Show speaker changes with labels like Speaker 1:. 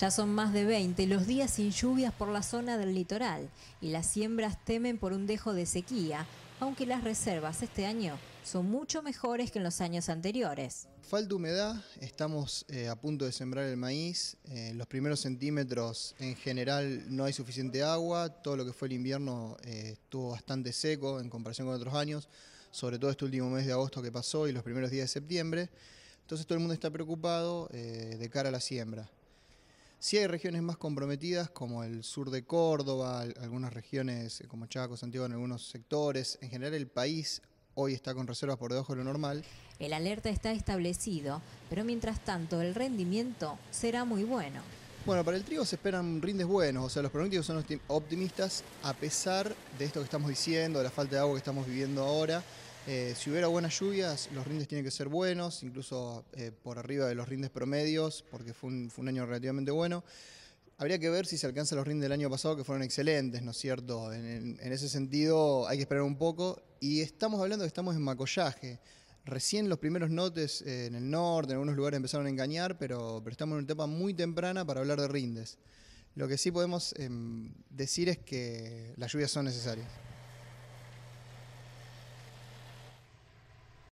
Speaker 1: Ya son más de 20 los días sin lluvias por la zona del litoral y las siembras temen por un dejo de sequía, aunque las reservas este año son mucho mejores que en los años anteriores.
Speaker 2: Falta humedad, estamos eh, a punto de sembrar el maíz, en eh, los primeros centímetros en general no hay suficiente agua, todo lo que fue el invierno eh, estuvo bastante seco en comparación con otros años, sobre todo este último mes de agosto que pasó y los primeros días de septiembre. Entonces todo el mundo está preocupado de cara a la siembra. Sí hay regiones más comprometidas como el sur de Córdoba, algunas regiones eh, como Chaco, Santiago en algunos sectores. En general el país hoy está con reservas por debajo de lo normal.
Speaker 1: El alerta está establecido, pero mientras tanto el rendimiento será muy bueno.
Speaker 2: Bueno, para el trigo se esperan rindes buenos, o sea, los pronósticos son optimistas a pesar de esto que estamos diciendo, de la falta de agua que estamos viviendo ahora. Eh, si hubiera buenas lluvias, los rindes tienen que ser buenos, incluso eh, por arriba de los rindes promedios, porque fue un, año relativamente bueno. Habría que ver si se alcanza los rindes del año pasado, que fueron excelentes, ¿no es cierto? En, ese sentido hay que esperar un poco. Y estamos hablando que estamos en macollaje. Recién los primeros notes eh, en el norte, en algunos lugares empezaron a engañar, pero, estamos en una etapa muy temprana para hablar de rindes. Lo que sí podemos em, decir es que las lluvias son necesarias.